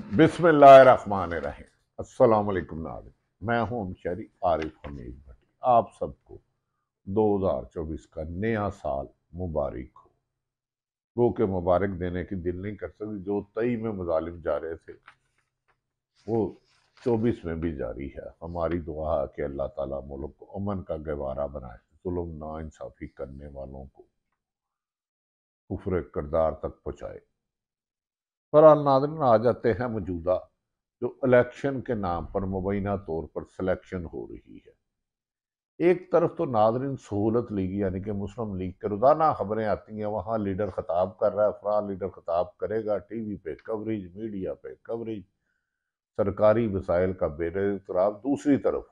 बिसमान रहीम मैं हूं शरी आरिफ हमीद भट्टी आप सबको 2024 का नया साल मुबारक हो गो के मुबारक देने की दिल नहीं कर सकती जो तई में मुजालिम जा रहे थे वो 24 में भी जारी है हमारी दुआ है कि अल्लाह ताला मुल्क को अमन का गवारा बनाए जुल्म इंसाफी करने वालों को कुफर करदार तक पहुँचाए फरान नादरन आ जाते हैं मौजूदा जो इलेक्शन के नाम पर मुबैना तौर पर सिलेक्शन हो रही है एक तरफ तो नादरन सहूलत लीग यानी कि मुस्लिम लीग के रोज़ाना खबरें आती हैं वहाँ लीडर खताब कर रहा है फलां लीडर खताब करेगा टी वी पर कवरेज मीडिया पर कवरेज सरकारी वसाइल का बेरतराब दूसरी तरफ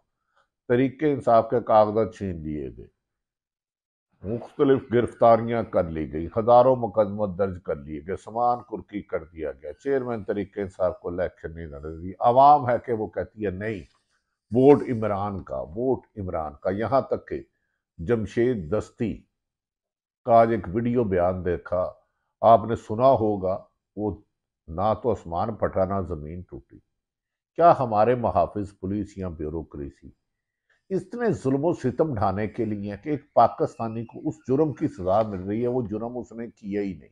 तरीके इंसाफ के कागजात छीन लिए गए मुख्तलिफ गिरफ्तारियाँ कर ली गई हज़ारों मुकदमा दर्ज कर लिए गए समान कुर्की कर दिया गया चेयरमैन तरीके साहब को इलेक्शन नहीं लड़ रही आवाम है कि वो कहती है नहीं वोट इमरान का वोट इमरान का यहाँ तक कि जमशेद दस्ती का आज एक वीडियो बयान देखा आपने सुना होगा वो ना तो आसमान फटा ना ज़मीन टूटी क्या हमारे महाफिज पुलिस या ब्यूरोसी इतने जुल्म सितम ढाने के लिए कि एक पाकिस्तानी को उस जुर्म की सजा मिल रही है वो जुर्म उसने किया ही नहीं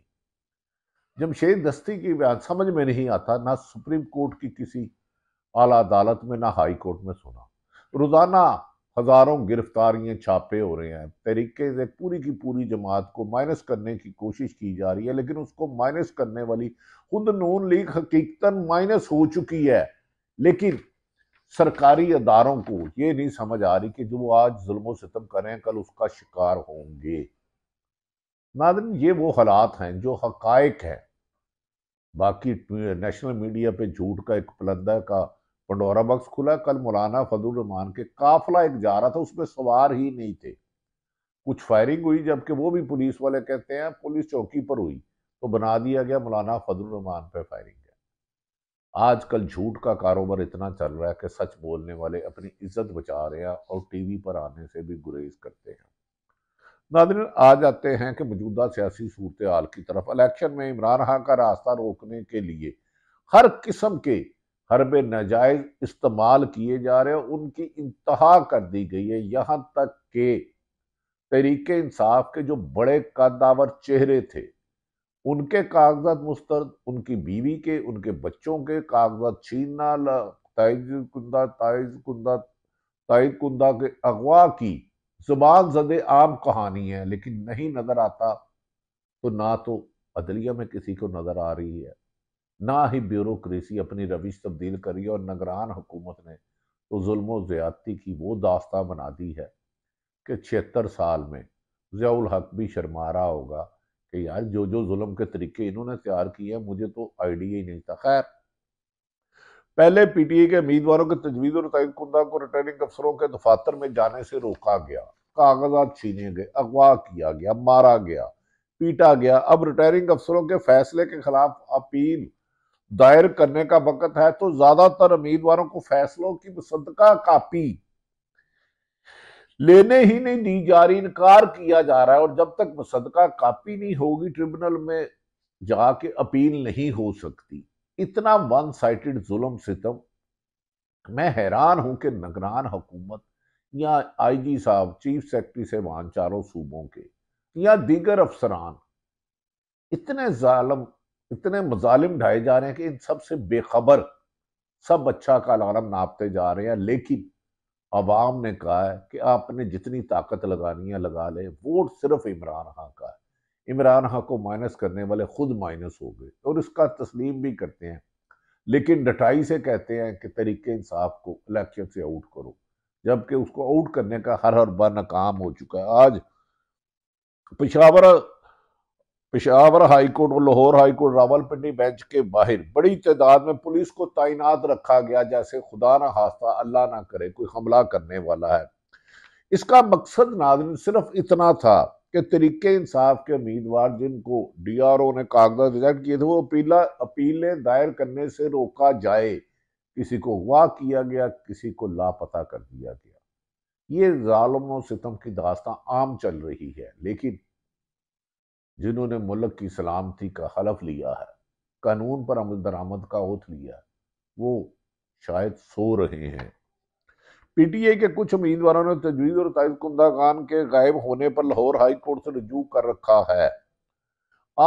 जमशेद दस्ती की बयान समझ में नहीं आता ना सुप्रीम कोर्ट की किसी आला अदालत में ना हाई कोर्ट में सुना रोज़ाना हज़ारों गिरफ्तारियां छापे हो रहे हैं तरीके से पूरी की पूरी जमात को माइनस करने की कोशिश की जा रही है लेकिन उसको माइनस करने वाली खुद नून लीग हकीकता माइनस हो चुकी है लेकिन सरकारी अदारों को ये नहीं समझ आ रही कि जो आज जुल्म सितम करें कल उसका शिकार होंगे नादिन ये वो हालात हैं जो हक हैं बाकी नेशनल मीडिया पे झूठ का एक पलंदा का पंडोरा बक्स खुला कल मौलाना फजल के काफिला एक जा रहा था उसमें सवार ही नहीं थे कुछ फायरिंग हुई जबकि वो भी पुलिस वाले कहते हैं पुलिस चौकी पर हुई तो बना दिया गया मौलाना फजल पर पे फायरिंग आजकल झूठ का कारोबार इतना चल रहा है कि सच बोलने वाले अपनी इज्जत बचा रहे हैं और टीवी पर आने से भी गुरेज करते हैं नादिन आ जाते हैं कि मौजूदा सियासी सूरत हाल की तरफ इलेक्शन में इमरान खान का रास्ता रोकने के लिए हर किस्म के हरबे नजायज इस्तेमाल किए जा रहे हैं उनकी इंतहा कर दी गई है यहाँ तक के तरीके इंसाफ के जो बड़े कदावर चेहरे थे उनके कागजात मुस्तरद उनकी बीवी के उनके बच्चों के कागजात छीनना तयज कुंदा तयज कुंदा तयद कुंदा के अगवा की जुबान जद आम कहानी है लेकिन नहीं नजर आता तो ना तो अदलिया में किसी को नजर आ रही है ना ही ब्यूरोक्रेसी अपनी रविश तब्दील करी और नगरान हुकूमत ने तो जुल्म ज़्यादती की वो दास्ता बना दी है कि छिहत्तर साल में जयाल हक भी शर्मा रहा होगा कि यार जो जो जुल्म के तरीके इन्होंने तैयार किए हैं मुझे तो आइडिया ही नहीं था खैर पहले पीटीए के उम्मीदवारों के तजवीज़ और तयद कुंदा को रिटर्निंग अफसरों के दफातर में जाने से रोका गया कागजात छीने गए अगवा किया गया मारा गया पीटा गया अब रिटायरिंग अफसरों के फैसले के खिलाफ अपील दायर करने का वक़्त है तो ज़्यादातर उम्मीदवारों को फैसलों की मुसदका कापी लेने ही नहीं दी जा रही इनकार किया जा रहा है और जब तक मुसदका कापी नहीं होगी ट्रिब्यूनल में जाके अपील नहीं हो सकती इतना वन साइड जुलम सितम मैं हैरान हूं कि नगरान हुकूमत या आईजी साहब चीफ सेक्रेटरी से वहां चारों सूबों के या दीगर अफसरान इतने जालम इतने मजालिम ढाए जा रहे हैं कि इन सब से बेखबर सब अच्छा का अलार्म नापते जा रहे हैं लेकिन आवाम ने कहा है कि आपने जितनी ताकत लगानी है लगा लें वोट सिर्फ इमरान खां का है इमरान खां को माइनस करने वाले खुद माइनस हो गए और इसका तस्लीम भी करते हैं लेकिन डटाई से कहते हैं कि तरीके इंसाफ को इलेक्शन से आउट करो जबकि उसको आउट करने का हर हर बार नाकाम हो चुका है आज पिशावर पेशावर हाईकोर्ट और लाहौर हाईकोर्ट रावलपिंडी बेंच के बाहर बड़ी तादाद में पुलिस को तैनात रखा गया जैसे खुदा ना हादसा अल्लाह ना करे कोई हमला करने वाला है इसका मकसद नाजन सिर्फ इतना था कि तरीके इंसाफ के उम्मीदवार जिनको डी आर ओ ने कागजात रिजेक्ट किए थे वो अपीला अपीलें दायर करने से रोका जाए किसी को वाह किया गया किसी को लापता कर दिया गया ये ालम सितम की दास्तां आम चल रही है लेकिन जिन्होंने मुल्क की सलामती का हलफ लिया है कानून पर अमल दरामद का ओथ लिया वो शायद सो रहे हैं पीटीए के कुछ उम्मीदवारों ने तजवीज़ और ताइज कुंदा खान के गायब होने पर लाहौर हाई कोर्ट से रजू कर रखा है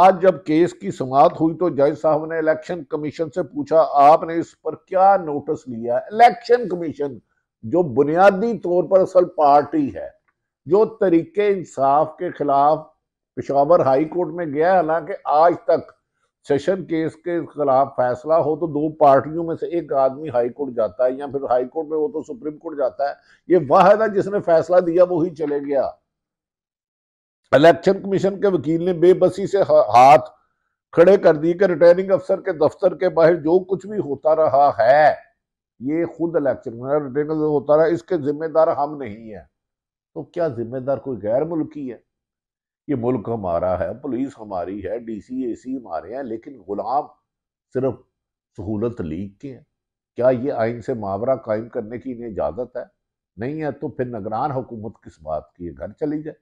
आज जब केस की समाप्त हुई तो जज साहब ने इलेक्शन कमीशन से पूछा आपने इस पर क्या नोटिस लिया इलेक्शन कमीशन जो बुनियादी तौर पर असल पार्टी है जो तरीके इंसाफ के खिलाफ पिशावर हाई कोर्ट में गया हालांकि आज तक सेशन केस के खिलाफ फैसला हो तो दो पार्टियों में से एक आदमी हाई कोर्ट जाता है या फिर हाई कोर्ट में वो तो सुप्रीम कोर्ट जाता है ये वाहिदा जिसने फैसला दिया वो ही चले गया इलेक्शन कमीशन के वकील ने बेबसी से हाथ खड़े कर दिए कि रिटर्निंग अफसर के दफ्तर के बाहर जो कुछ भी होता रहा है ये खुद इलेक्शन रिटर्निंग होता रहा इसके जिम्मेदार हम नहीं है तो क्या जिम्मेदार कोई गैर मुल्की है कि मुल्क हमारा है पुलिस हमारी है डीसी एसी हमारे हैं लेकिन गुलाम सिर्फ सहूलत लीग के हैं क्या ये आइन से मावरा कायम करने की इन्हें इजाज़त है नहीं है तो फिर नगरान हुकूमत किस बात की है घर चली जाए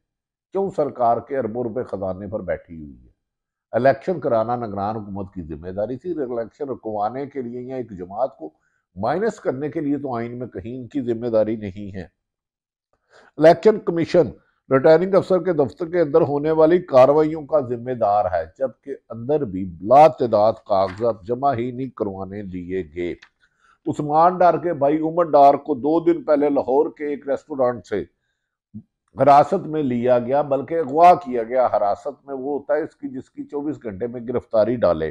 क्यों सरकार के अरबों रुपये खजाने पर बैठी हुई है इलेक्शन कराना नगरान हुकूमत की जिम्मेदारी थी इलेक्शन रुकवाने के लिए या एक जमात को माइनस करने के लिए तो आइन में कहीं इनकी जिम्मेदारी नहीं है इलेक्शन कमीशन रिटर्निंग अफसर के दफ्तर के अंदर होने वाली कार्रवाइयों का जिम्मेदार है जबकि अंदर भी लातदाद कागजात जमा ही नहीं करवाने दिए गए उस्मान डार के भाई उमर डार को दो दिन पहले लाहौर के एक रेस्टोरेंट से हिरासत में लिया गया बल्कि अगवा किया गया हिरासत में वो होता है इसकी जिसकी 24 घंटे में गिरफ्तारी डाले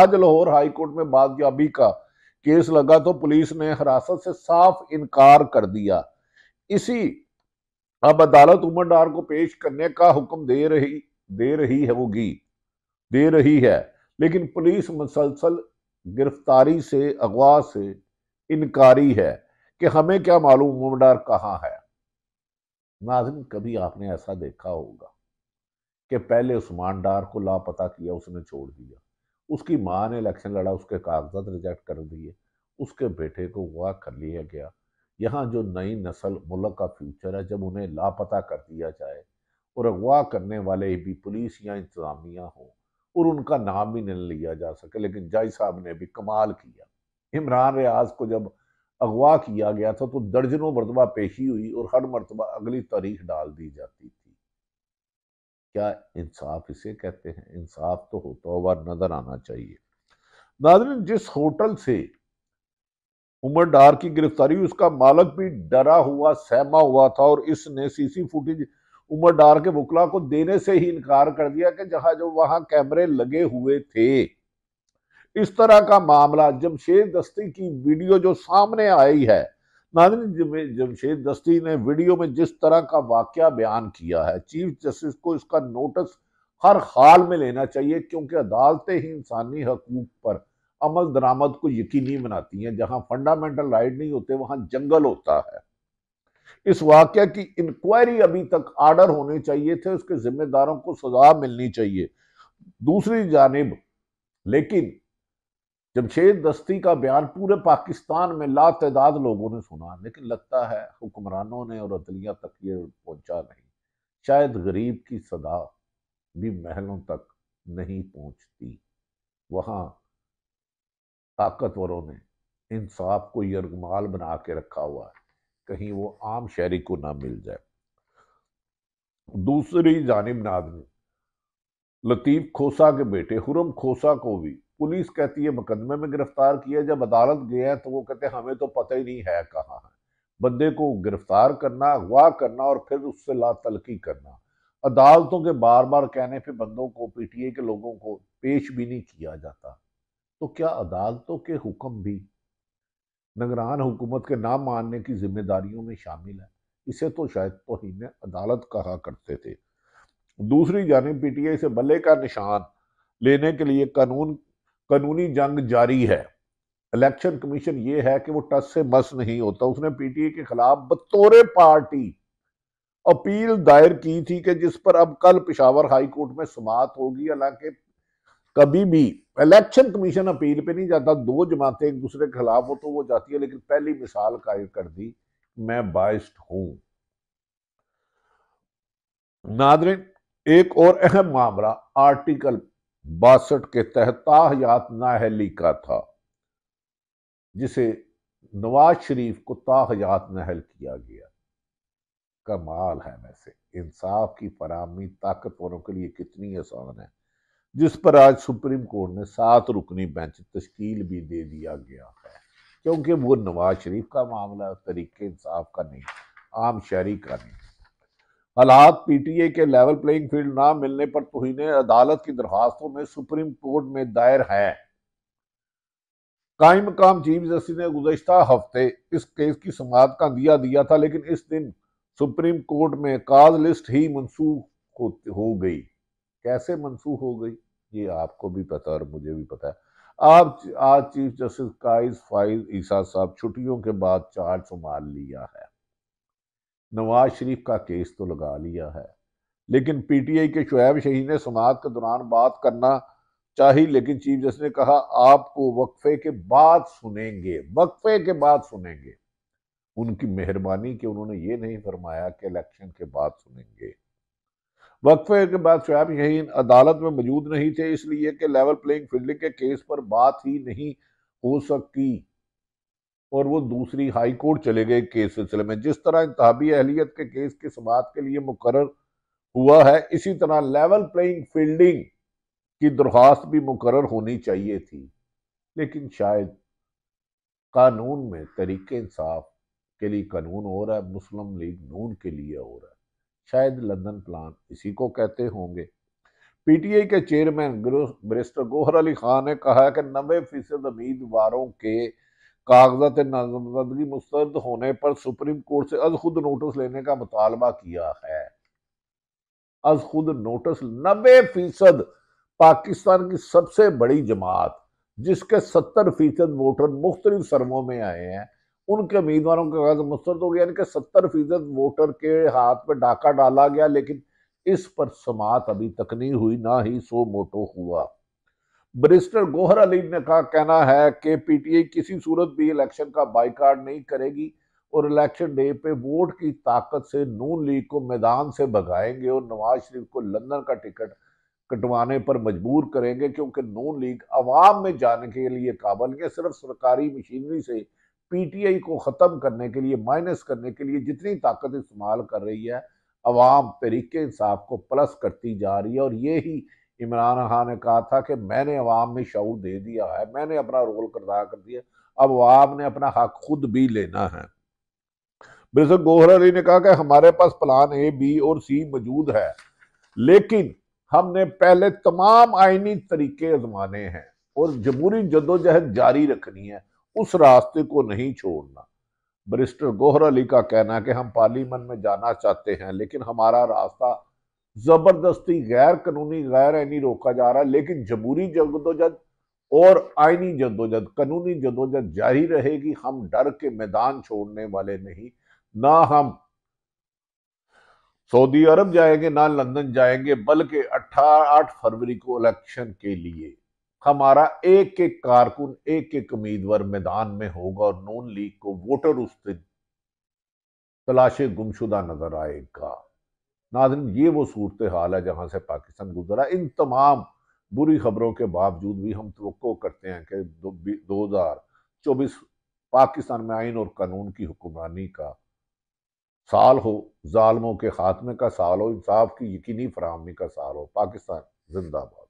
आज लाहौर हाईकोर्ट में बाजियाबी का केस लगा तो पुलिस ने हिरासत से साफ इनकार कर दिया इसी अब अदालत उमर डार को पेश करने का हुक्म दे रही दे रही है होगी दे रही है लेकिन पुलिस मुसलसल गिरफ्तारी से अगवा से इनकारी है कि हमें क्या मालूम उमर डार कहाँ है नाजिम कभी आपने ऐसा देखा होगा कि पहले उस्मान डार को लापता किया उसने छोड़ दिया उसकी माँ ने इलेक्शन लड़ा उसके कागजात रिजेक्ट कर दिए उसके बेटे को अगवा कर लिया गया यहाँ जो नई नस्ल मुल्क का फ्यूचर है जब उन्हें लापता कर दिया जाए और अगवा करने वाले भी पुलिस या इंतज़ामिया हों और उनका नाम भी नहीं लिया जा सके लेकिन जाय साहब ने भी कमाल किया इमरान रियाज को जब अगवा किया गया था तो दर्जनों मरतबा पेशी हुई और हर मरतबा अगली तारीख डाल दी जाती थी क्या इंसाफ इसे कहते हैं इंसाफ तो होता हुआ नजर आना चाहिए नाजरन जिस होटल से उमर डार की गिरफ्तारी उसका मालक भी डरा हुआ सहमा हुआ था और इसने सीसी फुटेज उमर डार के बुकला को देने से ही इनकार कर दिया कि जहां जो वहां कैमरे लगे हुए थे इस तरह का मामला जमशेद दस्ती की वीडियो जो सामने आई है जमशेद दस्ती ने वीडियो में जिस तरह का वाक्य बयान किया है चीफ जस्टिस को इसका नोटिस हर हाल में लेना चाहिए क्योंकि अदालतें ही इंसानी हकूक पर अमल दरामद को यकीनी बनाती हैं जहां फंडामेंटल राइट नहीं होते वहां जंगल होता है इस वाक्य की इंक्वायरी अभी तक आर्डर होने चाहिए थे उसके जिम्मेदारों को सजा मिलनी चाहिए दूसरी जानब लेकिन जमशेद दस्ती का बयान पूरे पाकिस्तान में ला तदाद लोगों ने सुना लेकिन लगता है हुक्मरानों ने और अदलिया तक ये पहुंचा नहीं शायद गरीब की सदा भी महलों तक नहीं पहुंचती वहाँ ताकतवरों ने इन सांप को यरगमाल बना के रखा हुआ है कहीं वो आम शहरी को ना मिल जाए दूसरी जानब नादमी लतीफ खोसा के बेटे हुरम खोसा को भी पुलिस कहती है मुकदमे में गिरफ्तार किया जब अदालत गया तो वो कहते हैं हमें तो पता ही नहीं है कहाँ है बंदे को गिरफ्तार करना अगवा करना और फिर उससे ला तलकी करना अदालतों के बार बार कहने पे बंदों को पीटीए के लोगों को पेश भी नहीं किया जाता तो क्या अदालतों के हुक्म भी नगरान हुकूमत के ना मानने की जिम्मेदारियों में शामिल है इसे तो शायद तोहन अदालत कहा करते थे दूसरी जानब पी टी आई से बल्ले का निशान लेने के लिए कानून कानूनी जंग जारी है इलेक्शन कमीशन ये है कि वो टस से मस नहीं होता उसने आई के खिलाफ बतौरे पार्टी अपील दायर की थी कि जिस पर अब कल पिशावर हाईकोर्ट में समात होगी हालांकि कभी भी इलेक्शन कमीशन अपील पे नहीं जाता दो जमातें एक दूसरे के खिलाफ हो तो वो जाती है लेकिन पहली मिसाल कायम कर दी मैं बाइस्ड हूं नादरे एक और अहम मामला आर्टिकल बासठ के तहत ताहयात नाहली का था जिसे नवाज शरीफ को ताहयात नहल किया गया कमाल है वैसे इंसाफ की फरामी ताकतवरों के लिए कितनी आसान है जिस पर आज सुप्रीम कोर्ट ने सात रुकनी बेंच तश्कील भी दे दिया गया है क्योंकि वो नवाज शरीफ का मामला तरीके इंसाफ का नहीं आम शहरी का नहीं हालात पीटीए के लेवल प्लेइंग फील्ड ना मिलने पर तोहिने अदालत की दरखास्तों में सुप्रीम कोर्ट में दायर है कायम मकाम चीफ जस्टिस ने गुजशत हफ्ते इस केस की समात का दिया दिया था लेकिन इस दिन सुप्रीम कोर्ट में काज लिस्ट ही मनसूख हो गई कैसे मनसूख हो गई ये आपको भी पता और मुझे भी पता है आप आज चीफ जस्टिस काइज फाइज ईसा साहब छुट्टियों के बाद चार्ज संभाल लिया है नवाज शरीफ का केस तो लगा लिया है लेकिन पीटीआई के शुएब शही ने समाज के दौरान बात करना चाहिए लेकिन चीफ जस्टिस ने कहा आपको वक्फे के बाद सुनेंगे वक्फे के बाद सुनेंगे उनकी मेहरबानी कि उन्होंने ये नहीं फरमाया कि इलेक्शन के बाद सुनेंगे वक्फे के बाद शुएब शहीन अदालत में मौजूद नहीं थे इसलिए कि लेवल प्लेइंग फील्डिंग के केस पर बात ही नहीं हो सकी और वो दूसरी हाई कोर्ट चले गए केस सिलसिले में जिस तरह इंतहाबी अहलियत के केस की समात के लिए मुकर हुआ है इसी तरह लेवल प्लेइंग फील्डिंग की दरख्वास्त भी मुकर होनी चाहिए थी लेकिन शायद कानून में तरीके इंसाफ के लिए कानून हो रहा है मुस्लिम लीग नून के लिए हो रहा है शायद लंदन प्लान इसी को कहते होंगे पीटीआई के चेयरमैन बरिस्टर गोहर अली खान ने कहा कि नबे फीसद उम्मीदवारों के कागजात नामजदगी मुस्तरद होने पर सुप्रीम कोर्ट से अज खुद नोटिस लेने का मुतालबा किया है अज खुद नोटिस नबे फीसद पाकिस्तान की सबसे बड़ी जमात जिसके सत्तर फीसद वोटर मुख्तलिफ सरमों में आए हैं उनके उम्मीदवारों का कागज मुस्तरद हो गया यानी कि सत्तर फीसद वोटर के हाथ में डाका डाला गया लेकिन इस पर समात अभी तक नहीं हुई ना ही सो मोटो हुआ बरिस्टर गोहर अली ने कहा कहना है कि पीटीआई किसी सूरत भी इलेक्शन का बाइकाट नहीं करेगी और इलेक्शन डे पे वोट की ताकत से नून लीग को मैदान से भगाएंगे और नवाज शरीफ को लंदन का टिकट कटवाने पर मजबूर करेंगे क्योंकि नून लीग आवाम में जाने के लिए काबल के सिर्फ सरकारी मशीनरी से पीटीआई को ख़त्म करने के लिए माइनस करने के लिए जितनी ताकत इस्तेमाल कर रही है अवाम तरीके इंसाफ को प्लस करती जा रही है और ये ही इमरान खान ने कहा था कि मैंने अवाम में शौर दे दिया है मैंने अपना रोल करदा कर दिया अब अवाम ने अपना हक हाँ खुद भी लेना है बेसक गोहर अली ने कहा कि हमारे पास प्लान ए बी और सी मौजूद है लेकिन हमने पहले तमाम आइनी तरीके आजमाने हैं और जमहूरी जदोजहद जारी रखनी है उस रास्ते को नहीं छोड़ना बरिस्टर गोहर अली का कहना कि हम पार्लियामेंट में जाना चाहते हैं लेकिन हमारा रास्ता ज़बरदस्ती गैर कानूनी गैर आइनी रोका जा रहा है लेकिन जमूरी जदोजहद और आइनी जदोजहद कानूनी जदोजहद जारी रहेगी हम डर के मैदान छोड़ने वाले नहीं ना हम सऊदी अरब जाएंगे ना लंदन जाएंगे बल्कि अट्ठा आठ फरवरी को इलेक्शन के लिए हमारा एक एक कारकुन एक एक उम्मीदवार मैदान में होगा और नून लीग को वोटर उस दिन तलाशे गुमशुदा नजर आएगा नाजन ये वो सूरत हाल है जहां से पाकिस्तान गुजरा इन तमाम बुरी खबरों के बावजूद भी हम तो करते हैं कि दो हजार चौबीस पाकिस्तान में आइन और कानून की हुक्मरानी का साल हो जालमों के खात्मे का साल हो इंसाफ की यकीनी फरहमी का साल हो पाकिस्तान जिंदाबाद